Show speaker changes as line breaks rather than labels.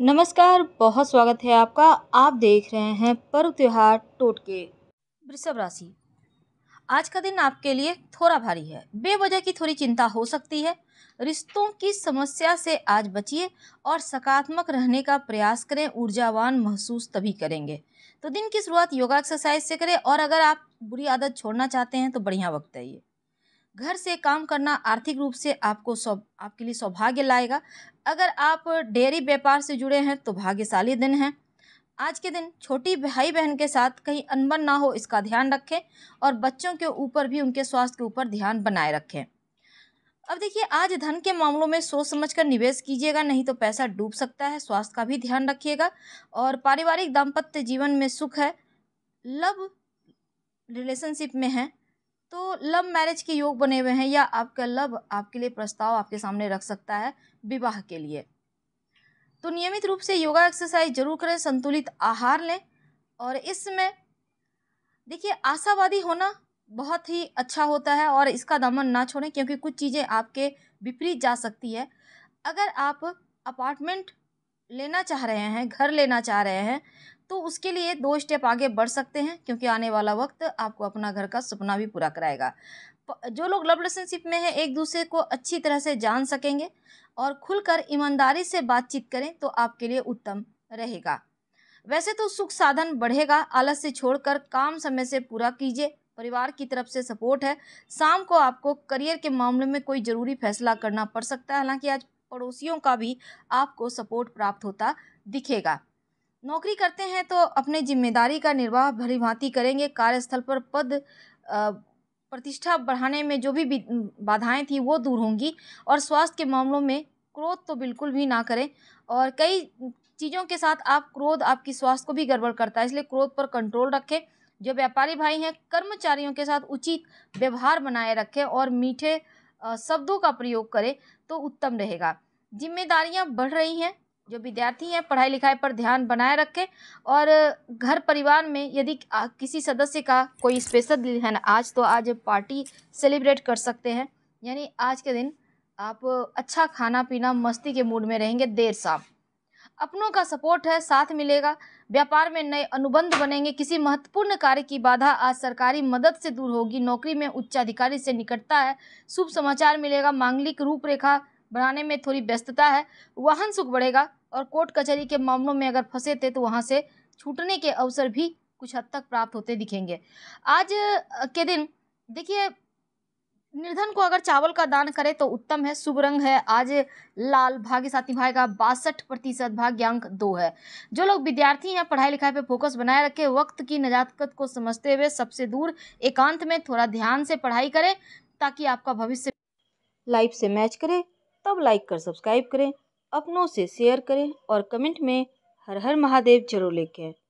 नमस्कार बहुत स्वागत है आपका आप देख रहे हैं पर्व त्यौहार टोटके वृषभ राशि आज का दिन आपके लिए थोड़ा भारी है बेवजह की थोड़ी चिंता हो सकती है रिश्तों की समस्या से आज बचिए और सकारात्मक रहने का प्रयास करें ऊर्जावान महसूस तभी करेंगे तो दिन की शुरुआत योगा एक्सरसाइज से करें और अगर आप बुरी आदत छोड़ना चाहते हैं तो बढ़िया वक्त है ये घर से काम करना आर्थिक रूप से आपको सौ आपके लिए सौभाग्य लाएगा अगर आप डेयरी व्यापार से जुड़े हैं तो भाग्यशाली दिन है आज के दिन छोटी भाई बहन के साथ कहीं अनबन ना हो इसका ध्यान रखें और बच्चों के ऊपर भी उनके स्वास्थ्य के ऊपर ध्यान बनाए रखें अब देखिए आज धन के मामलों में सोच समझ कर निवेश कीजिएगा नहीं तो पैसा डूब सकता है स्वास्थ्य का भी ध्यान रखिएगा और पारिवारिक दाम्पत्य जीवन में सुख है लव रिलेशनशिप में है तो लव मैरिज के योग बने हुए हैं या आपका लव आपके लिए प्रस्ताव आपके सामने रख सकता है विवाह के लिए तो नियमित रूप से योगा एक्सरसाइज जरूर करें संतुलित आहार लें और इसमें देखिए आशावादी होना बहुत ही अच्छा होता है और इसका दमन ना छोड़ें क्योंकि कुछ चीज़ें आपके विपरीत जा सकती है अगर आप अपार्टमेंट लेना चाह रहे हैं घर लेना चाह रहे हैं तो उसके लिए दो स्टेप आगे बढ़ सकते हैं क्योंकि आने वाला वक्त आपको अपना घर का सपना भी पूरा कराएगा जो लोग लव रिलेशनशिप में है एक दूसरे को अच्छी तरह से जान सकेंगे और खुलकर ईमानदारी से बातचीत करें तो आपके लिए उत्तम रहेगा वैसे तो सुख साधन बढ़ेगा आलस से छोड़कर काम समय से पूरा कीजिए परिवार की तरफ से सपोर्ट है शाम को आपको करियर के मामले में कोई ज़रूरी फैसला करना पड़ सकता है हालांकि आज पड़ोसियों का भी आपको सपोर्ट प्राप्त होता दिखेगा नौकरी करते हैं तो अपने जिम्मेदारी का निर्वाह भरी भांति करेंगे कार्यस्थल पर पद प्रतिष्ठा बढ़ाने में जो भी बाधाएं थी वो दूर होंगी और स्वास्थ्य के मामलों में क्रोध तो बिल्कुल भी ना करें और कई चीज़ों के साथ आप क्रोध आपकी स्वास्थ्य को भी गड़बड़ करता है इसलिए क्रोध पर कंट्रोल रखें जो व्यापारी भाई हैं कर्मचारियों के साथ उचित व्यवहार बनाए रखें और मीठे शब्दों का प्रयोग करें तो उत्तम रहेगा जिम्मेदारियाँ बढ़ रही हैं जो विद्यार्थी हैं पढ़ाई लिखाई पर ध्यान बनाए रखें और घर परिवार में यदि किसी सदस्य का कोई स्पेशल दिन है ना आज तो आज पार्टी सेलिब्रेट कर सकते हैं यानी आज के दिन आप अच्छा खाना पीना मस्ती के मूड में रहेंगे देर शाम अपनों का सपोर्ट है साथ मिलेगा व्यापार में नए अनुबंध बनेंगे किसी महत्वपूर्ण कार्य की बाधा आज सरकारी मदद से दूर होगी नौकरी में उच्चाधिकारी से निकटता है शुभ समाचार मिलेगा मांगलिक रूपरेखा बनाने में थोड़ी व्यस्तता है वाहन सुख बढ़ेगा और कोर्ट कचहरी के मामलों में अगर फंसे थे तो वहाँ से छूटने के अवसर भी कुछ हद तक प्राप्त होते दिखेंगे आज के दिन देखिए निर्धन को अगर चावल का दान करें तो उत्तम है शुभ रंग है आज लाल भाग्य भाई का बासठ प्रतिशत भाग्य अंक दो है जो लोग विद्यार्थी हैं पढ़ाई लिखाई पर फोकस बनाए रखें वक्त की नजाकत को समझते हुए सबसे दूर एकांत में थोड़ा ध्यान से पढ़ाई करें ताकि आपका भविष्य लाइफ से मैच करें तब लाइक कर सब्सक्राइब करें अपनों से शेयर करें और कमेंट में हर हर महादेव जरूर लिखें